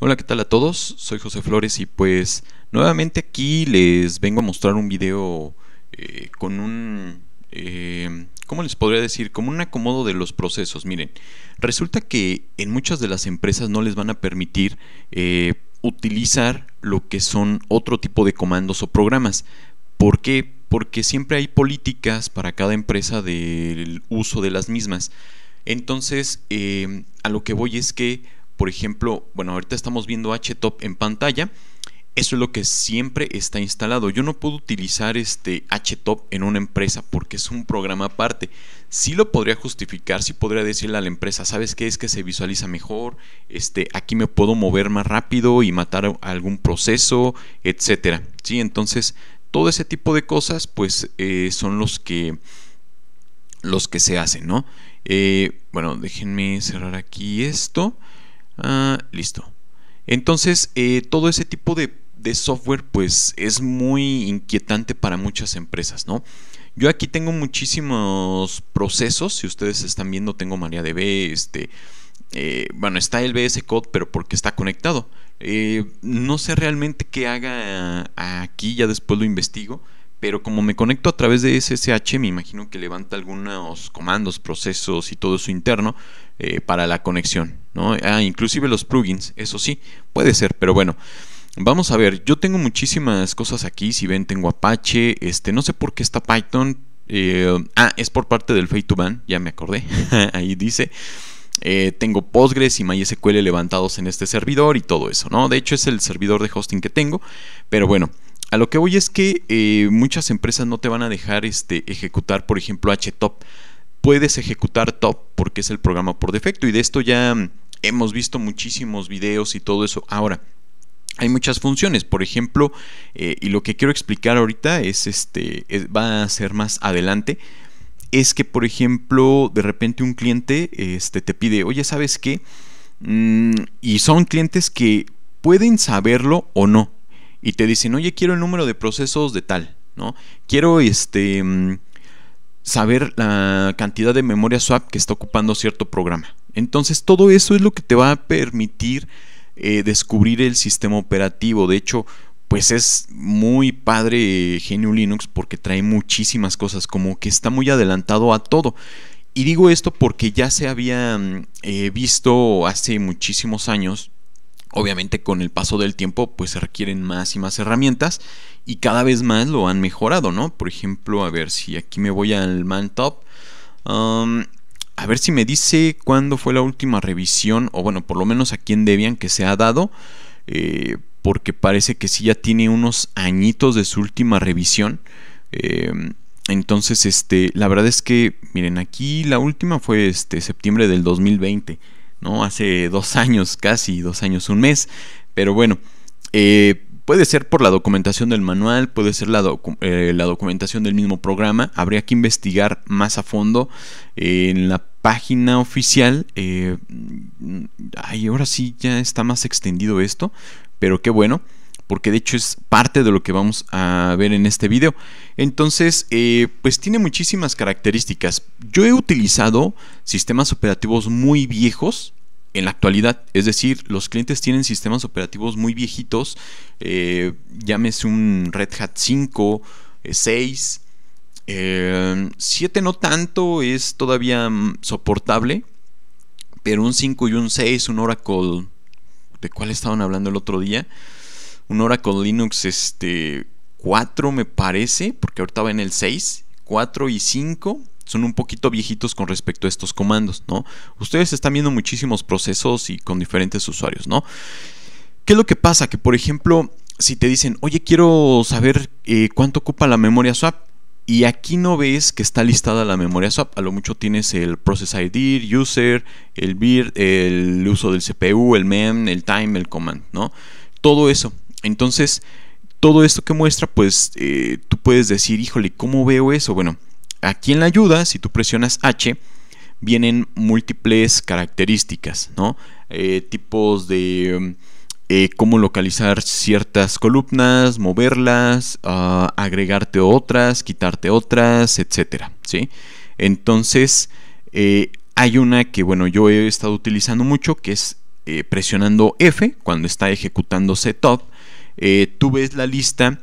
Hola, ¿qué tal a todos? Soy José Flores y pues nuevamente aquí les vengo a mostrar un video eh, con un... Eh, ¿Cómo les podría decir? Como un acomodo de los procesos. Miren, resulta que en muchas de las empresas no les van a permitir eh, utilizar lo que son otro tipo de comandos o programas. ¿Por qué? Porque siempre hay políticas para cada empresa del uso de las mismas. Entonces, a lo que voy es que por ejemplo, bueno, ahorita estamos viendo HTOP en pantalla. Eso es lo que siempre está instalado. Yo no puedo utilizar este HTOP en una empresa porque es un programa aparte. Sí lo podría justificar, sí podría decirle a la empresa, ¿sabes qué? Es que se visualiza mejor, este, aquí me puedo mover más rápido y matar algún proceso, etcétera. ¿Sí? Entonces, todo ese tipo de cosas, pues eh, son los que, los que se hacen, eh, bueno, déjenme cerrar aquí esto. Ah, listo. Entonces, eh, todo ese tipo de, software, pues es muy inquietante para muchas empresas, ¿no? Yo aquí tengo muchísimos procesos. Si ustedes están viendo, tengo MariaDB, este. Eh, bueno, está el BS Code, pero porque está conectado. Eh, no sé realmente qué haga aquí, ya después lo investigo. Pero como me conecto a través de SSH, me imagino que levanta algunos comandos, procesos y todo eso interno. Eh, para la conexión. Ah, inclusive los plugins, eso sí, puede ser, pero bueno. Vamos a ver, yo tengo muchísimas cosas aquí, si ven tengo Apache, este, no sé por qué está Python, eh, ah, es por parte del Fade to Ban, ya me acordé, ahí dice, eh, tengo Postgres y MySQL levantados en este servidor y todo eso, ¿no? De hecho es el servidor de hosting que tengo, pero bueno, a lo que voy es que muchas empresas no te van a dejar este, ejecutar, por ejemplo, HTOP puedes ejecutar top porque es el programa por defecto y de esto ya mm, hemos visto muchísimos videos y todo eso. Ahora, hay muchas funciones, por ejemplo, eh, y lo que quiero explicar ahorita es este, va a ser más adelante, es que por ejemplo, de repente un cliente este, te pide, oye, ¿sabes qué? Mm, y son clientes que pueden saberlo o no, y te dicen, oye, quiero el número de procesos de tal, ¿no? Quiero este... Mm, saber la cantidad de memoria swap que está ocupando cierto programa. Entonces todo eso es lo que te va a permitir eh, descubrir el sistema operativo. De hecho, pues es muy padre eh, Genio Linux porque trae muchísimas cosas, como que está muy adelantado a todo. Y digo esto porque ya se había mm, eh, visto hace muchísimos años Obviamente con el paso del tiempo pues se requieren más y más herramientas y cada vez más lo han mejorado, ¿no? Por ejemplo, a ver si aquí me voy al Mantop. a ver si me dice cuándo fue la última revisión, o bueno, por lo menos a quién debían que se ha dado, eh, porque parece que sí ya tiene unos añitos de su última revisión. Em, entonces, este, la verdad es que, miren, aquí la última fue este septiembre del 2020. ¿no? Hace dos años, casi dos años, un mes. Pero bueno, eh, puede ser por la documentación del manual, puede ser eh, la, documentación del mismo programa. Habría que investigar más a fondo eh, en la página oficial. Mm, ay, ahora sí ya está más extendido esto, pero qué bueno porque de hecho es parte de lo que vamos a ver en este video. Entonces, eh, pues tiene muchísimas características. Yo he utilizado sistemas operativos muy viejos, en la actualidad. Es decir, los clientes tienen sistemas operativos muy viejitos, eh, llámese un Red Hat 5, 6, 7 no tanto, es todavía mm, soportable, pero un 5 y un 6, un Oracle, ¿de cuál estaban hablando el otro día? un con Linux este, 4 me parece, porque ahorita va en el 6, 4 y 5 son un poquito viejitos con respecto a estos comandos, ¿no? Ustedes están viendo muchísimos procesos y con diferentes usuarios, ¿no? ¿Qué es lo que pasa? Que por ejemplo, si te dicen, oye, quiero saber eh, cuánto ocupa la memoria swap, y aquí no ves que está listada la memoria swap. A lo mucho tienes el Process ID, User, el vir el uso del CPU, el MEM, el Time, el Command, ¿no? Todo eso. Entonces, todo esto que muestra, pues eh, tú puedes decir, híjole, ¿cómo veo eso? Bueno, aquí en la ayuda, si tú presionas H, vienen múltiples características, ¿no? Eh, tipos de mm, eh, cómo localizar ciertas columnas, moverlas, ah, agregarte otras, quitarte otras, etcétera, ¿sí? Entonces, hay una que, bueno, yo he estado utilizando mucho, que es presionando F cuando está ejecutando setup eh, tú ves la lista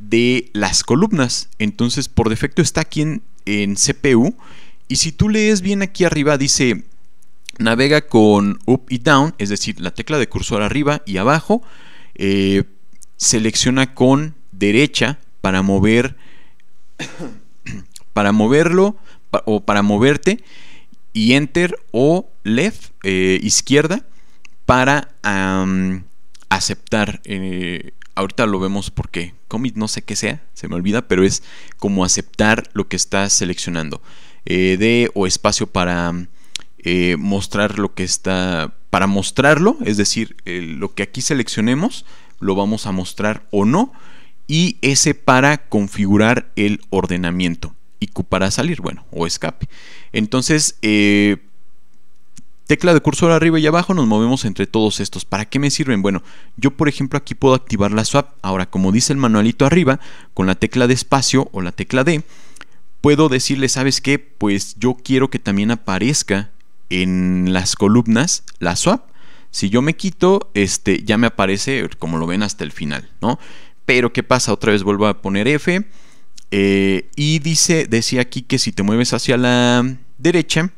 de las columnas. Entonces, por defecto está aquí en, CPU. Y si tú lees bien aquí arriba, dice navega con up y down, es decir, la tecla de cursor arriba y abajo. Eh, selecciona con derecha para mover, para moverlo o para moverte y enter o left, eh, izquierda, para aceptar ahorita lo vemos porque commit no sé qué sea, se me olvida, pero es como aceptar lo que estás seleccionando. Eh, D o espacio para eh, mostrar lo que está, para mostrarlo, es decir, lo que aquí seleccionemos lo vamos a mostrar o no. Y ese para configurar el ordenamiento y Q para salir, bueno, o escape. Entonces, eh, Tecla de cursor arriba y abajo nos movemos entre todos estos. ¿Para qué me sirven? Bueno, yo por ejemplo aquí puedo activar la swap. Ahora, como dice el manualito arriba, con la tecla de espacio o la tecla D, puedo decirle, ¿sabes qué? Pues yo quiero que también aparezca en las columnas la swap. Si yo me quito, este ya me aparece como lo ven hasta el final, ¿no? Pero ¿qué pasa? Otra vez vuelvo a poner F. Eh, y dice, decía aquí que si te mueves hacia la derecha,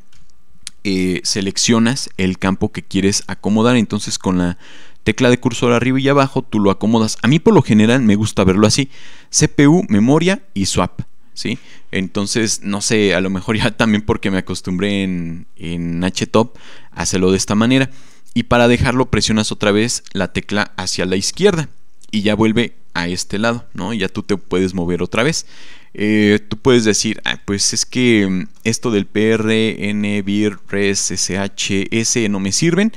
eh, seleccionas el campo que quieres acomodar. Entonces con la tecla de cursor arriba y abajo tú lo acomodas. A mí por lo general me gusta verlo así. CPU, memoria y swap. ¿sí? Entonces, no sé, a lo mejor ya también porque me acostumbré en, en HTOP hacerlo de esta manera. Y para dejarlo presionas otra vez la tecla hacia la izquierda y ya vuelve a este lado, ¿no? Ya tú te puedes mover otra vez. Eh, tú puedes decir, ah, pues es que mm, esto del PRN, BIR, RES, S no me sirven.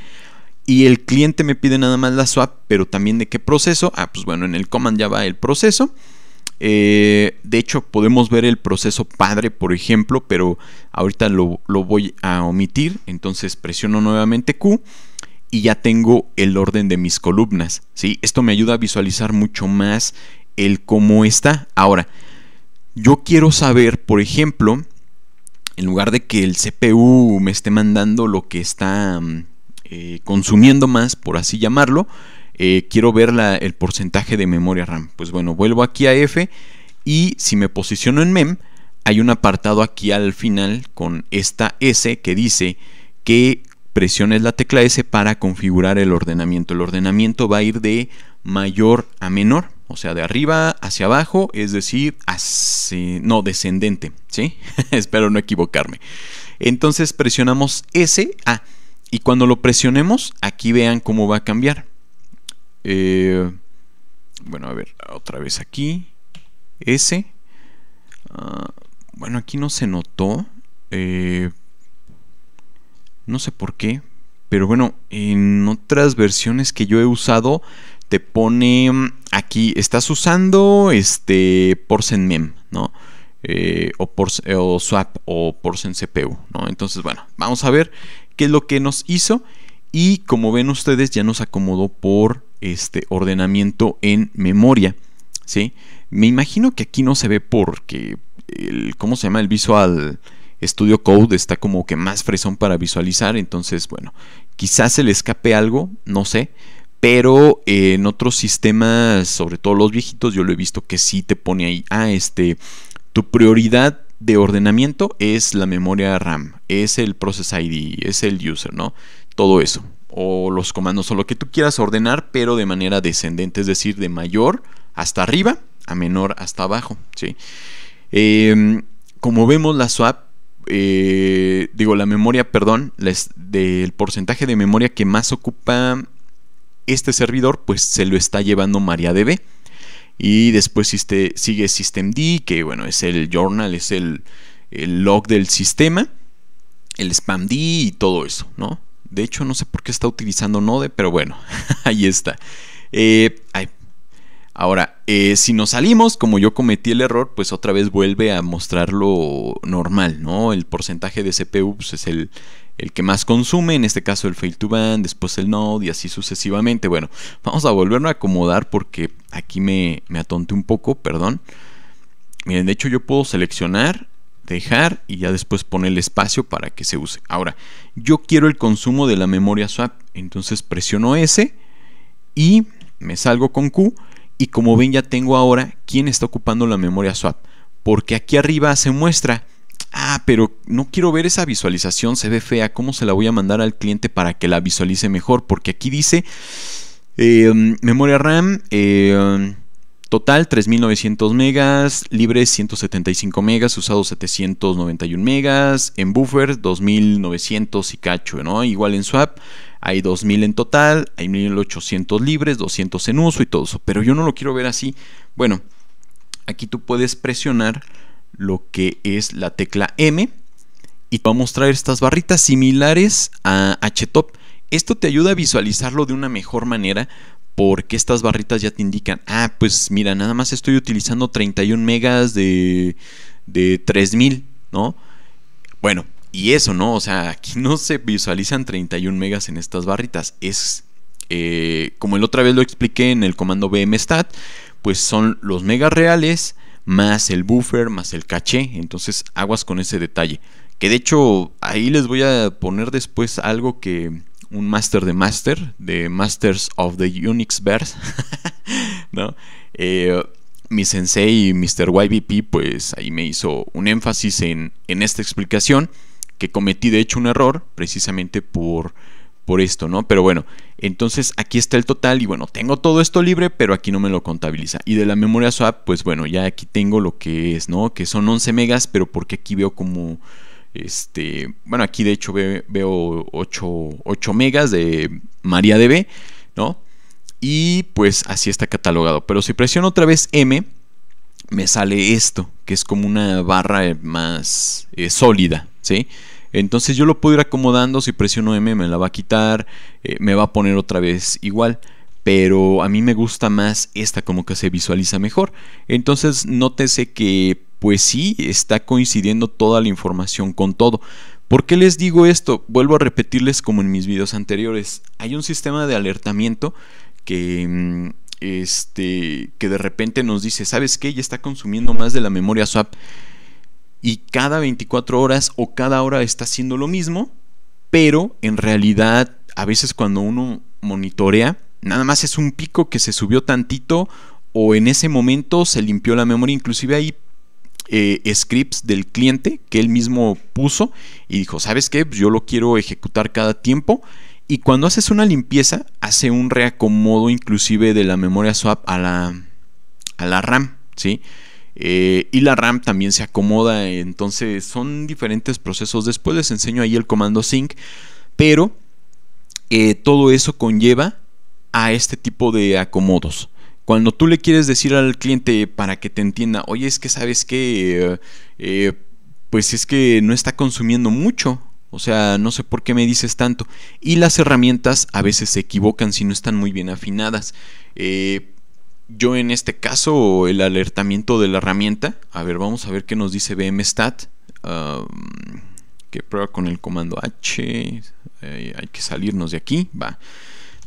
Y el cliente me pide nada más la swap, pero también de qué proceso. Ah, pues bueno, en el command ya va el proceso. Eh, de hecho, podemos ver el proceso padre, por ejemplo, pero ahorita lo, lo voy a omitir. Entonces presiono nuevamente Q y ya tengo el orden de mis columnas. ¿sí? Esto me ayuda a visualizar mucho más el cómo está. Ahora, yo quiero saber, por ejemplo, en lugar de que el CPU me esté mandando lo que está mm, eh, consumiendo más, por así llamarlo, eh, quiero ver el porcentaje de memoria RAM. Pues bueno, vuelvo aquí a F y si me posiciono en MEM, hay un apartado aquí al final con esta S que dice que presiones la tecla S para configurar el ordenamiento. El ordenamiento va a ir de mayor a menor, o sea, de arriba hacia abajo, es decir, no, descendente, ¿sí? Espero no equivocarme. Entonces presionamos S, A, y cuando lo presionemos, aquí vean cómo va a cambiar. Eh, bueno, a ver, otra vez aquí, S. Ah, bueno, aquí no se notó. Eh, no sé por qué. Pero bueno, en otras versiones que yo he usado, te pone mm, aquí, estás usando este Porcent Mem, ¿no? Eh, o, por, eh, o swap o Porcent CPU, ¿no? Entonces, bueno, vamos a ver qué es lo que nos hizo. Y como ven ustedes, ya nos acomodó por este ordenamiento en memoria, ¿sí? Me imagino que aquí no se ve porque el, ¿cómo se llama? El visual Studio Code está como que más fresón para visualizar, entonces bueno, quizás se le escape algo, no sé, pero eh, en otros sistemas, sobre todo los viejitos, yo lo he visto que sí te pone ahí, ah, este, tu prioridad de ordenamiento es la memoria RAM, es el Process ID, es el user, ¿no? Todo eso. O los comandos, o lo que tú quieras ordenar, pero de manera descendente, es decir, de mayor hasta arriba a menor hasta abajo, ¿sí? Em, como vemos, la swap eh, digo, la memoria, perdón, les, del porcentaje de memoria que más ocupa este servidor, pues se lo está llevando MariaDB. Y después este, sigue systemd, que bueno, es el journal, es el, log del sistema, el spamd y todo eso, ¿no? De hecho, no sé por qué está utilizando Node, pero bueno, ahí está. Eh, Ahora, eh, si nos salimos, como yo cometí el error, pues otra vez vuelve a mostrar lo normal, ¿no? El porcentaje de CPU pues, es el, que más consume, en este caso el fail to ban, después el node y así sucesivamente. Bueno, vamos a volverlo a acomodar porque aquí me, me atonte un poco, perdón. Miren, de hecho yo puedo seleccionar, dejar y ya después poner el espacio para que se use. Ahora, yo quiero el consumo de la memoria swap, entonces presiono S y me salgo con Q y como ven ya tengo ahora quién está ocupando la memoria swap, porque aquí arriba se muestra, ah, pero no quiero ver esa visualización, se ve fea, ¿cómo se la voy a mandar al cliente para que la visualice mejor? Porque aquí dice eh, memoria RAM, eh, Total 3900 megas, libres 175 megas, usados 791 megas, en buffer 2900 y cacho, ¿no? Igual en swap hay 2000 en total, hay 1800 libres, 200 en uso y todo eso, pero yo no lo quiero ver así. Bueno, aquí tú puedes presionar lo que es la tecla M y te va a mostrar estas barritas similares a HTOP. Esto te ayuda a visualizarlo de una mejor manera porque estas barritas ya te indican, ah, pues mira, nada más estoy utilizando 31 megas de, de 3000, ¿no? Bueno, y eso, ¿no? O sea, aquí no se visualizan 31 megas en estas barritas, es eh, como el otra vez lo expliqué en el comando bmstat, pues son los megas reales más el buffer, más el caché, entonces aguas con ese detalle. Que de hecho ahí les voy a poner después algo que, un master de master de Masters of the Unixverse, ¿no? Eh, mi sensei, Mr. YBP... pues ahí me hizo un énfasis en, esta explicación, que cometí de hecho un error precisamente por, por esto, ¿no? Pero bueno, entonces aquí está el total y bueno, tengo todo esto libre, pero aquí no me lo contabiliza. Y de la memoria swap, pues bueno, ya aquí tengo lo que es, ¿no? Que son 11 megas, pero porque aquí veo como este, bueno, aquí de hecho veo 8, megas de MariaDB, ¿no? Y pues así está catalogado. Pero si presiono otra vez M, me sale esto, que es como una barra eh, más eh, sólida, ¿sí? Entonces yo lo puedo ir acomodando, si presiono M me la va a quitar, eh, me va a poner otra vez igual pero a mí me gusta más esta como que se visualiza mejor. Entonces nótese que pues sí está coincidiendo toda la información con todo. ¿Por qué les digo esto? Vuelvo a repetirles como en mis videos anteriores. Hay un sistema de alertamiento que mm, este que de repente nos dice, "¿Sabes qué? Ya está consumiendo más de la memoria swap." Y cada 24 horas o cada hora está haciendo lo mismo, pero en realidad a veces cuando uno monitorea Nada más es un pico que se subió tantito o en ese momento se limpió la memoria. Inclusive hay eh, scripts del cliente que él mismo puso y dijo, ¿sabes qué? Pues yo lo quiero ejecutar cada tiempo. Y cuando haces una limpieza, hace un reacomodo inclusive de la memoria swap a la, a la RAM, ¿sí? Eh, y la RAM también se acomoda, entonces son diferentes procesos. Después les enseño ahí el comando sync, pero eh, todo eso conlleva a este tipo de acomodos. Cuando tú le quieres decir al cliente para que te entienda, oye, es que sabes que, eh, eh, pues es que no está consumiendo mucho, o sea, no sé por qué me dices tanto. Y las herramientas a veces se equivocan si no están muy bien afinadas. Eh, yo en este caso, el alertamiento de la herramienta. A ver, vamos a ver qué nos dice BMStat. Um, que prueba con el comando H. hay que salirnos de aquí. Va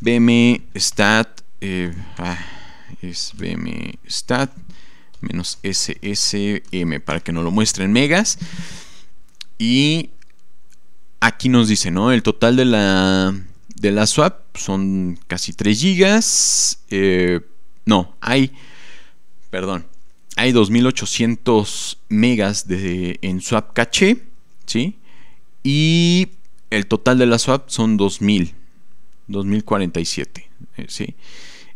bm stat eh, ah, es bmstat stat menos ssm para que nos lo muestren megas y aquí nos dice no el total de la de la swap son casi 3 gigas eh, no hay perdón hay 2800 megas de, en swap caché sí y el total de la swap son 2000 2047. Eh, ¿sí?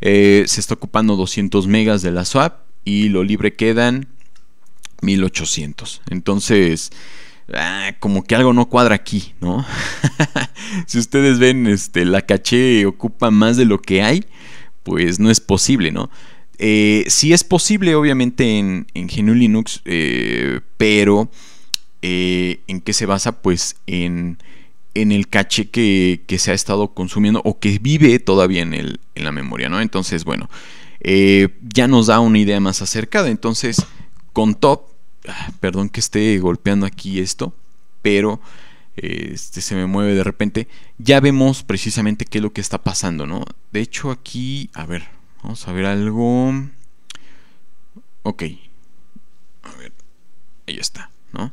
Eh, se está ocupando 200 megas de la swap y lo libre quedan 1800. Entonces, ah, como que algo no cuadra aquí, ¿no? si ustedes ven, este, la caché ocupa más de lo que hay, pues no es posible, ¿no? Eh, sí es posible, obviamente, en, en GNU Linux, pero ¿en qué se basa? Pues en en el caché que, se ha estado consumiendo o que vive todavía en, el, en la memoria, ¿no? Entonces, bueno, eh, ya nos da una idea más acercada. Entonces, con top, ah, perdón que esté golpeando aquí esto, pero eh, este se me mueve de repente, ya vemos precisamente qué es lo que está pasando, ¿no? De hecho, aquí, a ver, vamos a ver algo. Ok. A ver, ahí está, ¿no?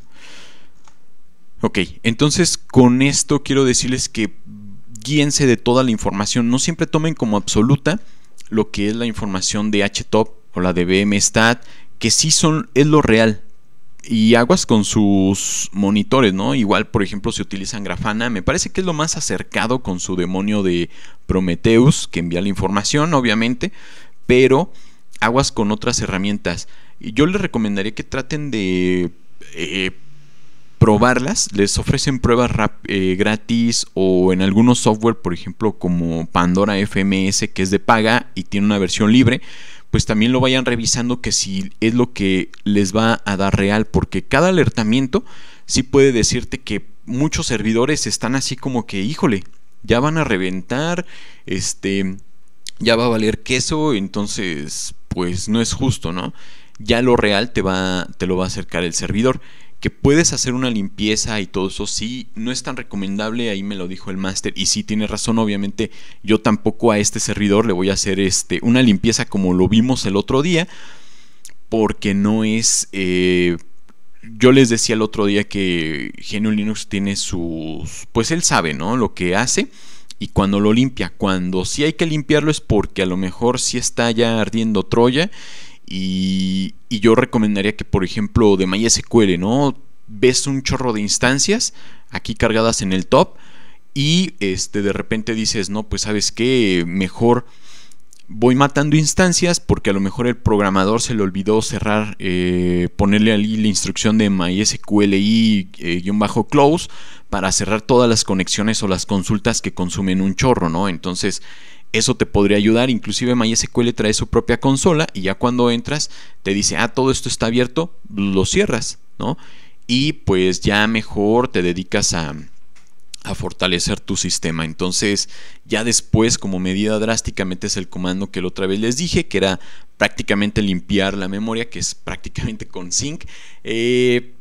Ok, entonces con esto quiero decirles que guíense de toda la información, no siempre tomen como absoluta lo que es la información de HTOP o la de BMStat, que sí son, es lo real. Y aguas con sus monitores, ¿no? Igual, por ejemplo, si utilizan Grafana, me parece que es lo más acercado con su demonio de Prometheus, que envía la información, obviamente, pero aguas con otras herramientas. Yo les recomendaría que traten de eh, probarlas, les ofrecen pruebas eh, gratis o en algunos software, por ejemplo, como Pandora FMS, que es de paga y tiene una versión libre, pues también lo vayan revisando que si es lo que les va a dar real, porque cada alertamiento sí puede decirte que muchos servidores están así como que, híjole, ya van a reventar, este, ya va a valer queso, entonces, pues no es justo, ¿no? Ya lo real te va, te lo va a acercar el servidor que puedes hacer una limpieza y todo eso, sí, no es tan recomendable, ahí me lo dijo el máster, y sí tiene razón, obviamente yo tampoco a este servidor le voy a hacer este, una limpieza como lo vimos el otro día, porque no es... Eh, yo les decía el otro día que genio Linux tiene sus... pues él sabe, ¿no? Lo que hace y cuando lo limpia, cuando sí hay que limpiarlo es porque a lo mejor sí está ya ardiendo Troya y, yo recomendaría que, por ejemplo, de MySQL, ¿no? Ves un chorro de instancias aquí cargadas en el top y este, de repente dices, no, pues sabes qué, mejor voy matando instancias porque a lo mejor el programador se le olvidó cerrar, eh, ponerle ahí la instrucción de MySQL y eh, bajo close para cerrar todas las conexiones o las consultas que consumen un chorro, ¿no? Entonces eso te podría ayudar, inclusive MySQL trae su propia consola y ya cuando entras te dice, ah, todo esto está abierto, lo cierras, ¿no? Y pues ya mejor te dedicas a, fortalecer tu sistema. Entonces, ya después, como medida drástica, metes el comando que la otra vez les dije, que era prácticamente limpiar la memoria, que es prácticamente con sync, eh,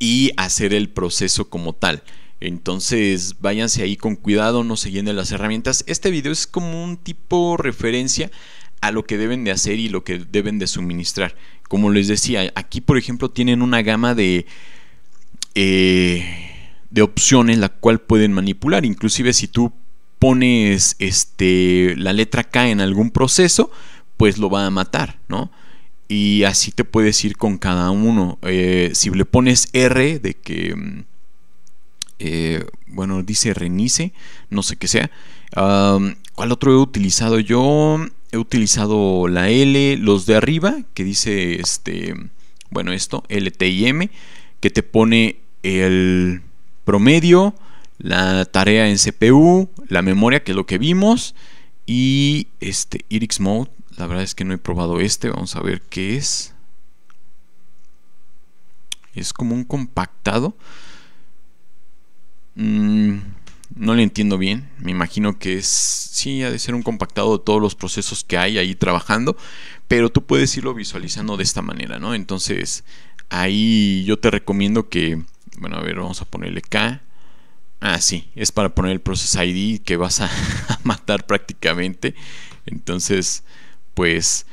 y hacer el proceso como tal. Entonces váyanse ahí con cuidado, no se llenen las herramientas. Este video es como un tipo referencia a lo que deben de hacer y lo que deben de suministrar. Como les decía, aquí por ejemplo tienen una gama de, eh, de opciones la cual pueden manipular. Inclusive si tú pones este, la letra K en algún proceso, pues lo va a matar, ¿no? Y así te puedes ir con cada uno. Eh, si le pones R de que mm, eh, bueno, dice Renice, no sé qué sea. ¿Cuál otro he utilizado yo? He utilizado la L, los de arriba, que dice este, bueno, esto, LTIM, que te pone el promedio, la tarea en CPU, la memoria, que es lo que vimos, y este IRIX Mode. La verdad es que no he probado este, vamos a ver qué es. Es como un compactado. Mm, no le entiendo bien. Me imagino que es. Sí, ha de ser un compactado de todos los procesos que hay ahí trabajando. Pero tú puedes irlo visualizando de esta manera, ¿no? Entonces, ahí yo te recomiendo que. Bueno, a ver, vamos a ponerle K. Ah, sí, es para poner el Process ID que vas a, a matar prácticamente. Entonces, pues.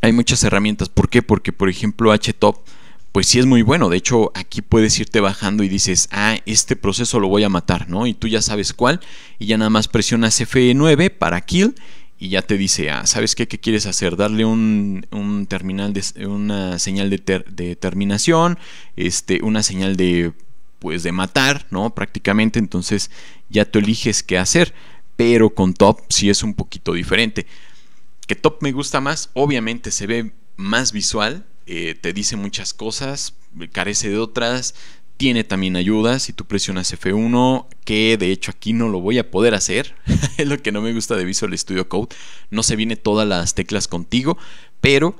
Hay muchas herramientas. ¿Por qué? Porque, por ejemplo, HTOP pues sí es muy bueno. De hecho, aquí puedes irte bajando y dices, ah, este proceso lo voy a matar, ¿no? Y tú ya sabes cuál, y ya nada más presionas F9 para kill y ya te dice, ah, ¿sabes qué, qué quieres hacer? Darle un, terminal una señal de, terminación, este, una señal de pues de matar, ¿no? Prácticamente, entonces ya tú eliges qué hacer, pero con top sí es un poquito diferente. Que top me gusta más, obviamente se ve más visual, eh, te dice muchas cosas, carece de otras, tiene también ayudas si tú presionas F1, que de hecho aquí no lo voy a poder hacer, es lo que no me gusta de Visual Studio Code, no se viene todas las teclas contigo, pero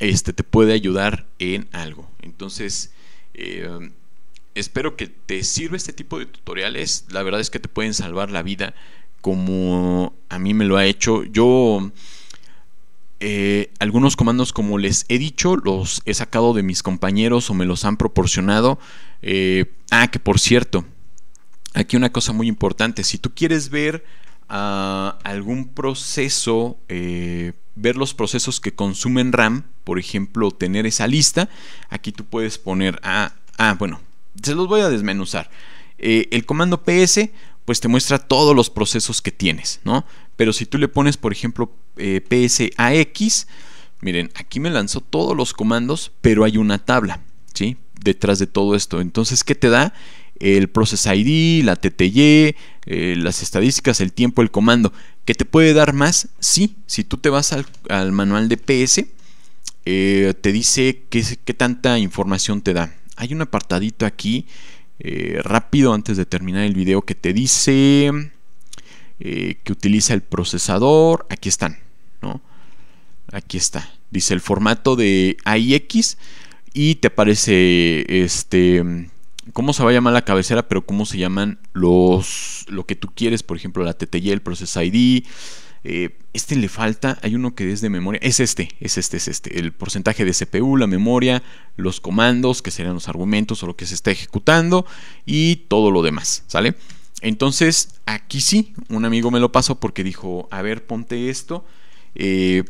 este te puede ayudar en algo. Entonces, eh, espero que te sirva este tipo de tutoriales, la verdad es que te pueden salvar la vida como a mí me lo ha hecho. Yo eh, algunos comandos, como les he dicho, los he sacado de mis compañeros o me los han proporcionado. Eh, ah, que por cierto, aquí una cosa muy importante. Si tú quieres ver ah, algún proceso, eh, ver los procesos que consumen RAM, por ejemplo, tener esa lista, aquí tú puedes poner... Ah, ah bueno, se los voy a desmenuzar. el comando ps pues te muestra todos los procesos que tienes, ¿no? Pero si tú le pones, por ejemplo, eh, PSAX, miren, aquí me lanzó todos los comandos, pero hay una tabla, ¿sí? Detrás de todo esto. Entonces, ¿qué te da? El Process ID, la TTY, eh, las estadísticas, el tiempo, el comando. ¿Qué te puede dar más? Sí, si tú te vas al, manual de PS, eh, te dice qué, tanta información te da. Hay un apartadito aquí rápido antes de terminar el video que te dice eh, que utiliza el procesador. Aquí están, Aquí está. Dice el formato de AIX y te aparece este... ¿Cómo se va a llamar la cabecera? Pero cómo se llaman los... Lo que tú quieres, por ejemplo, la TTY, el Process ID. Eh, este le falta, hay uno que es de memoria, es este, es este, es este, el porcentaje de CPU, la memoria, los comandos, que serían los argumentos o lo que se está ejecutando y todo lo demás, ¿sale? Entonces, aquí sí, un amigo me lo pasó porque dijo, a ver, ponte esto. Eh,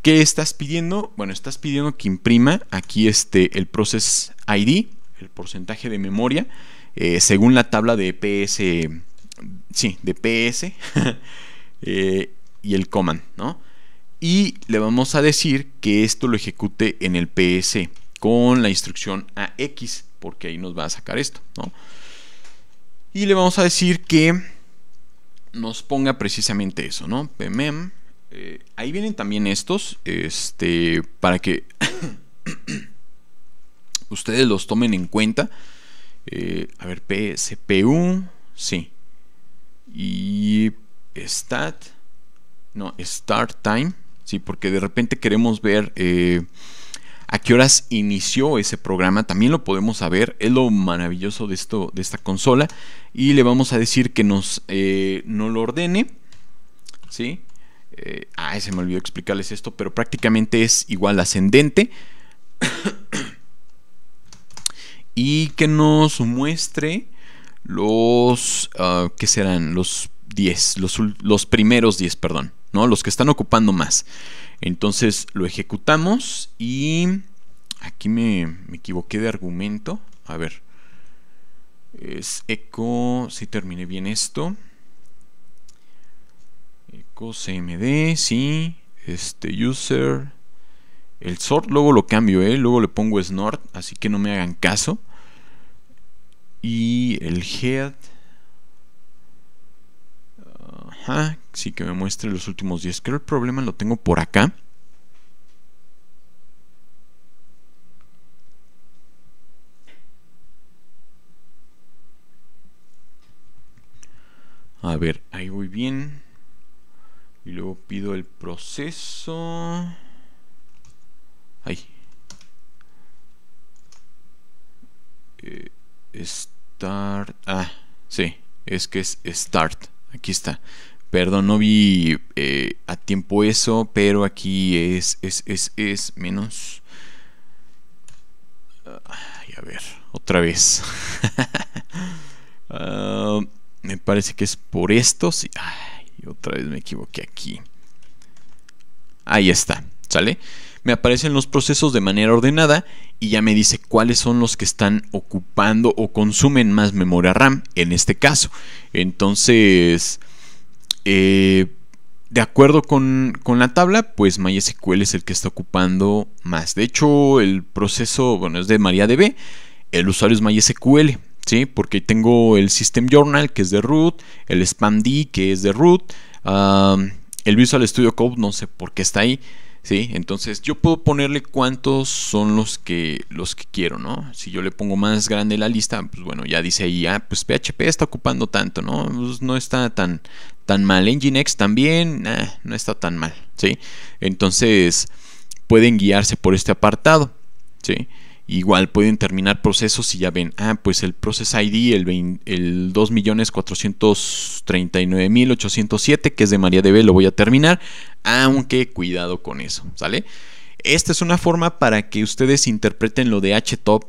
¿Qué estás pidiendo? Bueno, estás pidiendo que imprima aquí este, el process ID, el porcentaje de memoria, eh, según la tabla de PS, sí, de PS eh, y el command, ¿no? Y le vamos a decir que esto lo ejecute en el PS con la instrucción AX, porque ahí nos va a sacar esto, ¿no? y le vamos a decir que nos ponga precisamente eso, ¿no? PMM. E eh, ahí vienen también estos, este, para que ustedes los tomen en cuenta. Eh, a ver, PSPU, sí. Y stat, no, start time, sí, porque de repente queremos ver eh, a qué horas inició ese programa, también lo podemos saber, es lo maravilloso de, esto, de esta consola y le vamos a decir que nos, eh, no lo ordene, ¿sí? Eh, se me olvidó explicarles esto, pero prácticamente es igual ascendente. y que nos muestre los ah, que serán los 10, los, primeros 10, perdón, ¿no? Los que están ocupando más. Entonces lo ejecutamos y aquí me, me equivoqué de argumento. A ver, es eco, si terminé bien esto. Echo cmd, sí, este user. El sort luego lo cambio, ¿eh? luego le pongo snort, así que no me hagan caso. Y el head. Ajá, sí que me muestre los últimos 10. Creo el problema lo tengo por acá. A ver, ahí voy bien. Y luego pido el proceso. Ahí. Eh, start. Ah, sí. Es que es start. Aquí está. Perdón, no vi eh, a tiempo eso, pero aquí es, es, es, es menos. a ver, otra vez. Ah, me parece que es por esto. Sí. Ay, otra vez me equivoqué aquí. Ahí está, ¿sale? Me aparecen los procesos de manera ordenada y ya me dice cuáles son los que están ocupando o consumen más memoria RAM en este caso. Entonces eh, de acuerdo con, la tabla, pues MySQL es el que está ocupando más. De hecho, el proceso, bueno, es de MariaDB, el usuario es MySQL, ¿sí? Porque tengo el System Journal, que es de root, el SpamD, que es de root, ah, el Visual Studio Code, no sé por qué está ahí. Entonces yo puedo ponerle cuántos son los que, los que quiero, ¿no? Si yo le pongo más grande la lista, pues bueno, ya dice ahí, ah, pues PHP está ocupando tanto, ¿no? Pues no está tan, tan mal. Nginx también, eh, no está tan mal, ¿sí? Entonces pueden guiarse por este apartado, ¿sí? Igual pueden terminar procesos y ya ven, ah, pues el Process ID, el, el 2.439.807, que es de María MariaDB, lo voy a terminar, aunque cuidado con eso, ¿sale? Esta es una forma para que ustedes interpreten lo de HTOP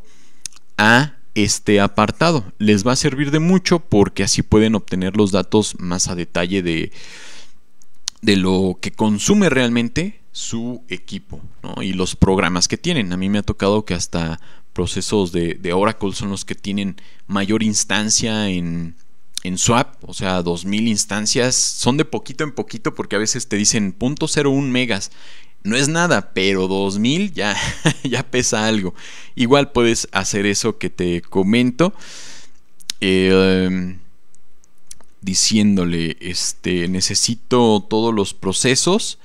a este apartado. Les va a servir de mucho porque así pueden obtener los datos más a detalle de, de lo que consume realmente su equipo y los programas que tienen. A mí me ha tocado que hasta procesos de, Oracle son los que tienen mayor instancia en, swap, o sea, 2000 instancias, son de poquito en poquito porque a veces te dicen .01 megas. No es nada, pero 2000 ya, ya pesa algo. Igual puedes hacer eso que te comento. Em, diciéndole, este, necesito todos los procesos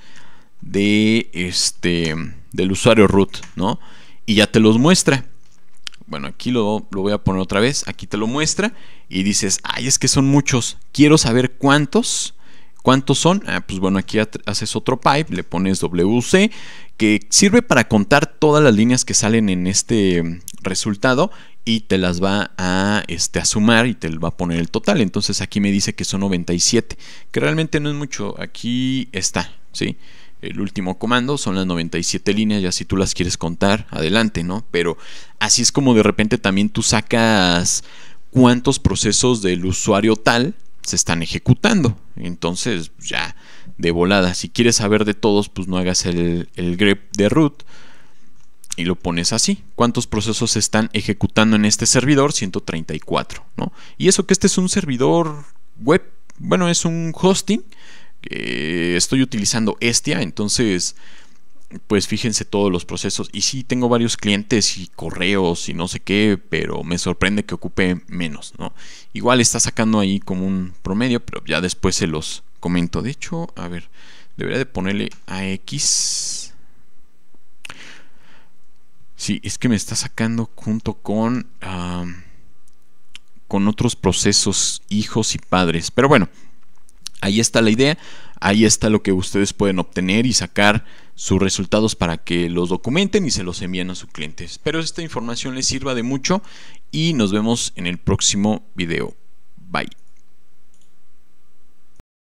de este del usuario root, ¿no? Y ya te los muestra. Bueno, aquí lo, voy a poner otra vez. Aquí te lo muestra y dices, ay, es que son muchos. Quiero saber cuántos. ¿Cuántos son? Ah, pues bueno, aquí haces otro pipe, le pones WC, que sirve para contar todas las líneas que salen en este resultado y te las va a, este, a sumar y te va a poner el total. Entonces aquí me dice que son 97, que realmente no es mucho. Aquí está, ¿sí? el último comando, son las 97 líneas, ya si tú las quieres contar, adelante, ¿no? Pero así es como de repente también tú sacas cuántos procesos del usuario tal se están ejecutando. Entonces, ya, de volada, si quieres saber de todos, pues no hagas el, el grep de root y lo pones así. ¿Cuántos procesos se están ejecutando en este servidor? 134, ¿no? Y eso que este es un servidor web, bueno, es un hosting eh, estoy utilizando Estia, entonces pues fíjense todos los procesos. Y sí, tengo varios clientes y correos y no sé qué, pero me sorprende que ocupe menos, ¿no? Igual está sacando ahí como un promedio, pero ya después se los comento. De hecho, a ver, debería de ponerle X Sí, es que me está sacando junto con... Ah, con otros procesos, hijos y padres. Pero bueno, Ahí está la idea, ahí está lo que ustedes pueden obtener y sacar sus resultados para que los documenten y se los envíen a sus clientes. Espero esta información les sirva de mucho y nos vemos en el próximo video. Bye.